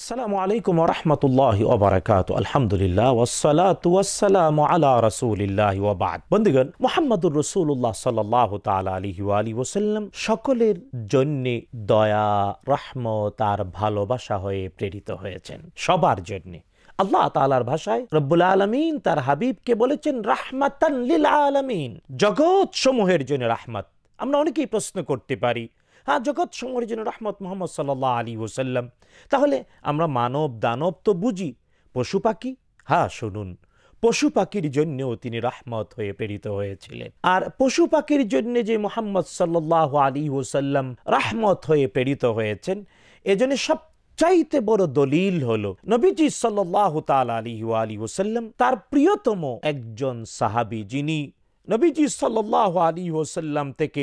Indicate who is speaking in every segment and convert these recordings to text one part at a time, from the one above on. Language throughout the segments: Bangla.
Speaker 1: আসসালামু আলাইকুম রহমতুল্লাহ ওবরাকাত আলহামদুলিল্লাহ ওসালাত ওয়াসালাম আলা রসুলিল্লাহ ওবাদ বন্ধুগণ মোহাম্মদুর রসুল্লাহ সাল্লাহ তালা আলহি আলী ওসাল্লাম সকলের জন্য দয়া রহমত আর ভালোবাসা হয়ে প্রেরিত হয়েছেন সবার জন্যে আল্লাহ তালার ভাষায় রব্বুল আলমিন তার হাবিবকে বলেছেন রাহমাতান লিল আলমিন জগৎ সমূহের জন্য রাহমাত আমরা অনেকেই প্রশ্ন করতে পারি হ্যাঁ জগৎ সমরের জন্য রহমত মোহাম্মদ সাল্লাহ আলী ওসাল্লাম তাহলে আমরা মানব দানব তো বুঝি পশু পাখি হ্যাঁ শুনুন পশু পাখির জন্যও তিনি রহমত হয়ে প্রেরিত হয়েছিলেন আর পশু পাখির জন্য যে মোহাম্মদ সাল্লাহ আলী ওসাল্লাম রহমত হয়ে প্রেরিত হয়েছেন এজন্য চাইতে বড় দলিল হল নবীজি সাল্লাহ তাল আলী আলী ওসাল্লাম তার প্রিয়তম একজন সাহাবি যিনি নবীজি সাল্লাহ আলী ওসাল্লাম থেকে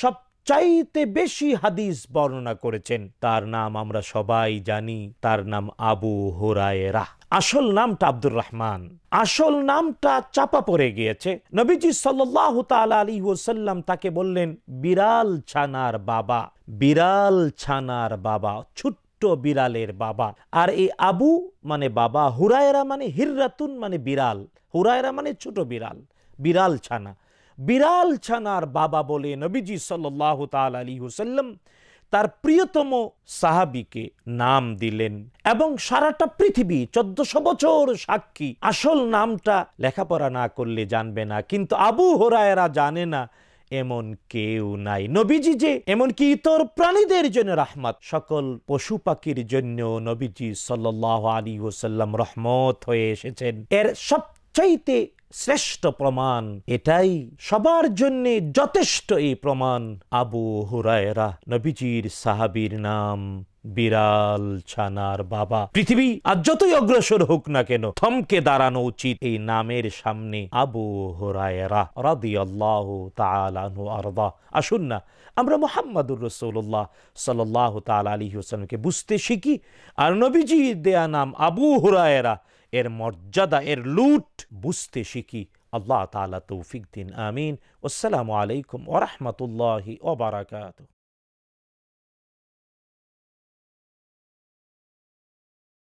Speaker 1: সব চাইতে বেশি হাদিস বর্ণনা করেছেন তার নাম আমরা সবাই জানি তার নাম আবু হোরায়েরা আসল নামটা আব্দুর রহমান আসল নামটা চাপা পড়ে গিয়েছে নবীজি সাল্লাম তাকে বললেন বিড়াল ছানার বাবা বিড়াল ছানার বাবা ছোট্ট বিড়ালের বাবা আর এই আবু মানে বাবা হুরায়রা মানে হিররাতুন মানে বিড়াল হুরায়রা মানে ছোট বিড়াল বিড়াল ছানা বিড়াল ছানার বাবা বলে নবীজি সাল্লাহ তাল আলী হুসাল্লাম তার প্রিয়তম সাহাবিকে নাম দিলেন এবং সারাটা পৃথিবী চোদ্দশো বছর সাক্ষী আসল নামটা লেখাপড়া না করলে জানবে না কিন্তু আবু হোরায়রা জানে না এমন কেউ নাই নবীজি যে এমনকি ইতর প্রাণীদের জন্য রহমত সকল পশু পাখির জন্য নবীজি সাল্লাহ আলী হুসাল্লাম রহমত হয়ে এসেছেন এর সবচাইতে শ্রেষ্ঠ প্রমাণ এটাই সবার জন্য যথেষ্ট এই প্রমাণ আবু হুরায়রা নবীজির সাহাবির নাম বিরাল ছানার বাবা পৃথিবী আর যতই অগ্রসর হোক না কেন থমকে দাঁড়ানো উচিত এই নামের সামনে আবু হোরায়রা আল্লাহ আসুন না আমরা মোহাম্মদুর রসৌল্লাহ সাল্লাহ তাল আলী হোসেনকে বুঝতে শিখি আর নবীজি দেয়া নাম আবু হুরায়রা এর মর্যাদা এর লুট বুঝতে শিখি আল্লাহ তালা তৌফিক দিন আমিন আসসালামু আলাইকুম ওরহমতুল্লাহি ওবরাকাত